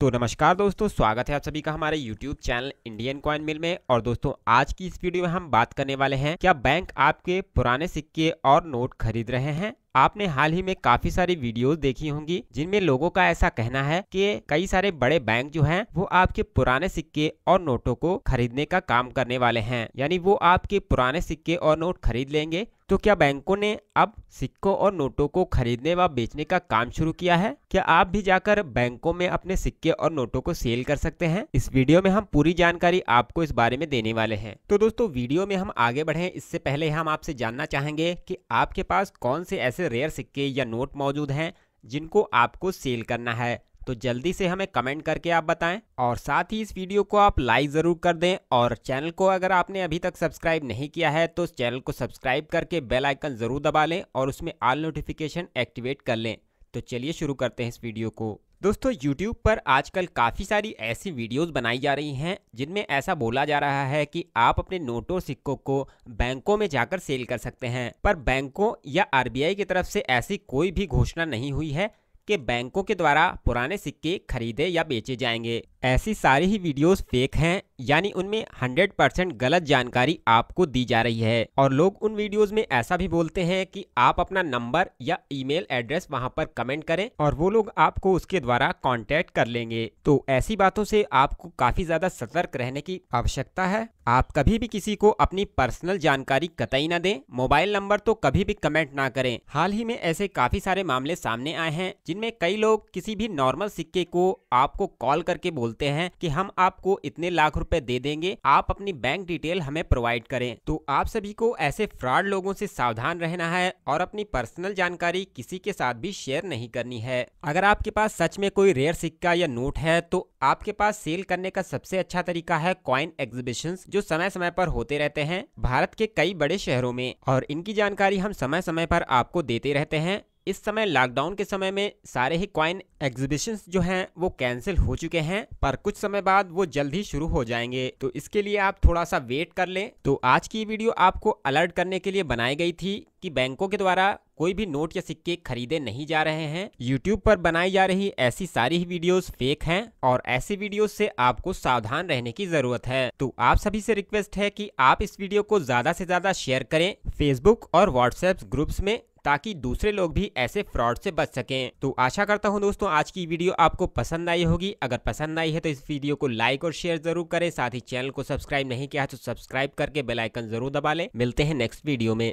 तो नमस्कार दोस्तों स्वागत है आप सभी का हमारे YouTube channel Indian Coin Mill में और दोस्तों आज की इस वीडियो में हम बात करने वाले हैं क्या बैंक आपके पुराने सिक्के और नोट खरीद रहे हैं आपने हाल ही में काफी सारी वीडियोस देखी होंगी जिनमें लोगों का ऐसा कहना है कि कई सारे बड़े बैंक जो हैं वो आपके पुराने सिक्के और नोटों को खरीदने का काम करने वाले हैं यानी वो आपके पुराने सिक्के और नोट खरीद लेंगे तो क्या बैंकों ने अब सिक्कों और नोटों को खरीदने व बेचने का काम शुरू किया है क्या आप भी जाकर बैंकों में अपने सिक्के और नोटों को सेल कर सकते हैं इस वीडियो में हम पूरी जानकारी आपको इस बारे में देने वाले हैं तो दोस्तों वीडियो में हम आगे बढ़े इससे पहले हम आपसे जानना चाहेंगे की आपके पास कौन से ऐसे रेयर सिक्के या नोट मौजूद हैं जिनको आपको सेल करना है तो जल्दी से हमें कमेंट करके आप बताएं और साथ ही इस वीडियो को आप लाइक ज़रूर कर दें और चैनल को अगर आपने अभी तक सब्सक्राइब नहीं किया है तो चैनल को सब्सक्राइब करके बेल आइकन ज़रूर दबा लें और उसमें ऑल नोटिफिकेशन एक्टिवेट कर लें तो चलिए शुरू करते हैं इस वीडियो को दोस्तों YouTube पर आजकल काफ़ी सारी ऐसी वीडियोस बनाई जा रही हैं जिनमें ऐसा बोला जा रहा है कि आप अपने नोटों सिक्कों को बैंकों में जाकर सेल कर सकते हैं पर बैंकों या आर की तरफ से ऐसी कोई भी घोषणा नहीं हुई है कि बैंकों के द्वारा पुराने सिक्के खरीदे या बेचे जाएंगे ऐसी सारी ही वीडियोस फेक हैं यानी उनमें 100 परसेंट गलत जानकारी आपको दी जा रही है और लोग उन वीडियोस में ऐसा भी बोलते हैं कि आप अपना नंबर या ईमेल एड्रेस वहां पर कमेंट करें और वो लोग आपको उसके द्वारा कांटेक्ट कर लेंगे तो ऐसी बातों से आपको काफी ज्यादा सतर्क रहने की आवश्यकता है आप कभी भी किसी को अपनी पर्सनल जानकारी कतई न दे मोबाइल नंबर तो कभी भी कमेंट ना करें हाल ही में ऐसे काफी सारे मामले सामने आए हैं जिनमें कई लोग किसी भी नॉर्मल सिक्के को आपको कॉल करके बोलते हैं कि हम आपको इतने लाख रूपए दे देंगे आप अपनी बैंक डिटेल हमें प्रोवाइड करें तो आप सभी को ऐसे फ्रॉड लोगों से सावधान रहना है और अपनी पर्सनल जानकारी किसी के साथ भी शेयर नहीं करनी है अगर आपके पास सच में कोई रेयर सिक्का या नोट है तो आपके पास सेल करने का सबसे अच्छा तरीका है कॉइन एग्जीबिशन जो समय समय पर होते रहते हैं भारत के कई बड़े शहरों में और इनकी जानकारी हम समय समय पर आपको देते रहते हैं इस समय लॉकडाउन के समय में सारे ही क्वाइन एग्जीबिशंस जो हैं वो कैंसिल हो चुके हैं पर कुछ समय बाद वो जल्द ही शुरू हो जाएंगे तो इसके लिए आप थोड़ा सा वेट कर लें तो आज की वीडियो आपको अलर्ट करने के लिए बनाई गई थी कि बैंकों के द्वारा कोई भी नोट या सिक्के खरीदे नहीं जा रहे हैं YouTube पर बनाई जा रही ऐसी सारी ही वीडियोस फेक हैं और ऐसी वीडियोस से आपको सावधान रहने की जरूरत है तो आप सभी से रिक्वेस्ट है कि आप इस वीडियो को ज्यादा से ज्यादा शेयर करें Facebook और WhatsApp ग्रुप्स में ताकि दूसरे लोग भी ऐसे फ्रॉड से बच सकें तो आशा करता हूं दोस्तों आज की वीडियो आपको पसंद आई होगी अगर पसंद आई है तो इस वीडियो को लाइक और शेयर जरूर करें साथ ही चैनल को सब्सक्राइब नहीं किया तो सब्सक्राइब करके बेलाइकन जरूर दबा लें मिलते हैं नेक्स्ट वीडियो में